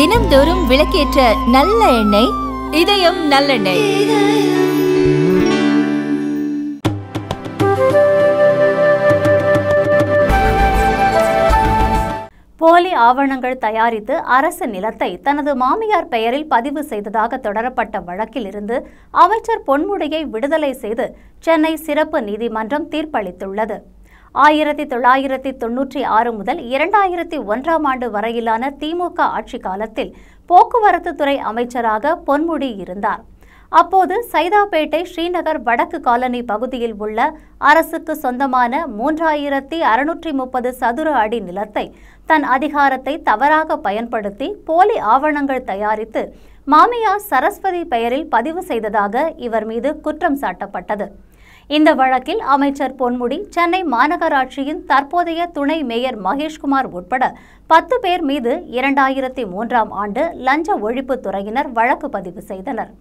தினம்தோறும் விளக்கேற்ற நல்ல எண்ணெய் இதயம் நல்லெண்ணெய் போலி ஆவணங்கள் தயாரித்து அரசு நிலத்தை தனது மாமியார் பெயரில் பதிவு செய்ததாக தொடரப்பட்ட வழக்கில் இருந்து அமைச்சர் பொன்முடியை விடுதலை செய்து சென்னை சிறப்பு நீதிமன்றம் தீர்ப்பளித்துள்ளது ஆயிரத்தி தொள்ளாயிரத்தி தொன்னூற்றி ஆறு முதல் இரண்டாயிரத்தி ஒன்றாம் ஆண்டு வரையிலான திமுக ஆட்சி காலத்தில் போக்குவரத்து துறை அமைச்சராக பொன்முடி இருந்தார் அப்போது சைதாப்பேட்டை ஸ்ரீநகர் வடக்கு காலனி பகுதியில் உள்ள அரசுக்கு சொந்தமான மூன்றாயிரத்தி அறுநூற்றி முப்பது சதுர அடி நிலத்தை தன் அதிகாரத்தை தவறாக பயன்படுத்தி போலி ஆவணங்கள் தயாரித்து மாமியார் சரஸ்வதி பெயரில் பதிவு செய்ததாக இவர் மீது குற்றம் சாட்டப்பட்டது இந்த வழக்கில் அமைச்சர் பொன்முடி சென்னை மாநகராட்சியின் தற்போதைய துணை மேயர் மகேஷ்குமார் உட்பட பத்து பேர் மீது இரண்டாயிரத்தி மூன்றாம் ஆண்டு லஞ்ச ஒழிப்பு துறையினர் வழக்கு பதிவு செய்தனர்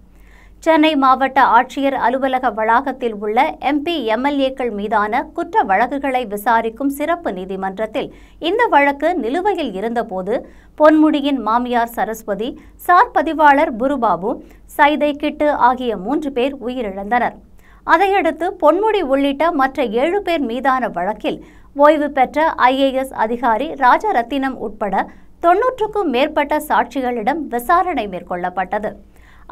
சென்னை மாவட்ட ஆட்சியர் அலுவலக வளாகத்தில் உள்ள எம்பி எம்எல்ஏக்கள் மீதான குற்ற வழக்குகளை விசாரிக்கும் சிறப்பு நீதிமன்றத்தில் இந்த வழக்கு நிலுவையில் இருந்தபோது பொன்முடியின் மாமியார் சரஸ்வதி சார் பதிவாளர் புருபாபு சைதை கிட்டு ஆகிய மூன்று பேர் உயிரிழந்தனர் அதையடுத்து பொன்முடி உள்ளிட்ட மற்ற ஏழு பேர் மீதான வழக்கில் ஓய்வு பெற்ற ஐஏஎஸ் அதிகாரி ராஜரத்தினம் உட்பட தொன்னூற்றுக்கும் மேற்பட்ட சாட்சிகளிடம் விசாரணை மேற்கொள்ளப்பட்டது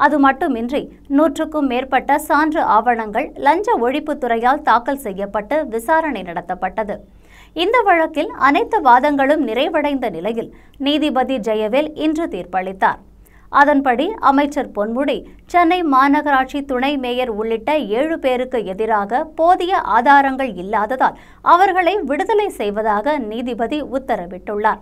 அது மட்டுமின்றி நூற்றுக்கும் மேற்பட்ட சான்று ஆவணங்கள் லஞ்ச ஒழிப்புத்துறையால் தாக்கல் செய்யப்பட்டு விசாரணை நடத்தப்பட்டது இந்த வழக்கில் அனைத்து வாதங்களும் நிறைவடைந்த நிலையில் நீதிபதி ஜெயவேல் இன்று தீர்ப்பளித்தார் அதன்படி அமைச்சர் பொன்முடி சென்னை மாநகராட்சி துணை மேயர் உள்ளிட்ட ஏழு பேருக்கு எதிராக போதிய ஆதாரங்கள் இல்லாததால் அவர்களை விடுதலை செய்வதாக நீதிபதி உத்தரவிட்டுள்ளார்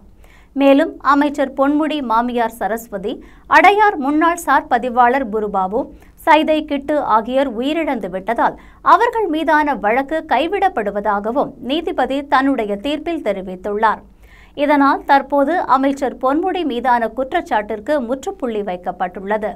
மேலும் அமைச்சர் பொன்முடி மாமியார் சரஸ்வதி அடையார் முன்னாள் சார் பதிவாளர் குருபாபு சைதை கிட்டு ஆகியோர் உயிரிழந்து விட்டதால் அவர்கள் மீதான வழக்கு கைவிடப்படுவதாகவும் நீதிபதி தன்னுடைய தீர்ப்பில் தெரிவித்துள்ளார் இதனால் தற்போது அமைச்சர் பொன்முடி மீதான குற்றச்சாட்டிற்கு முற்றுப்புள்ளி வைக்கப்பட்டுள்ளது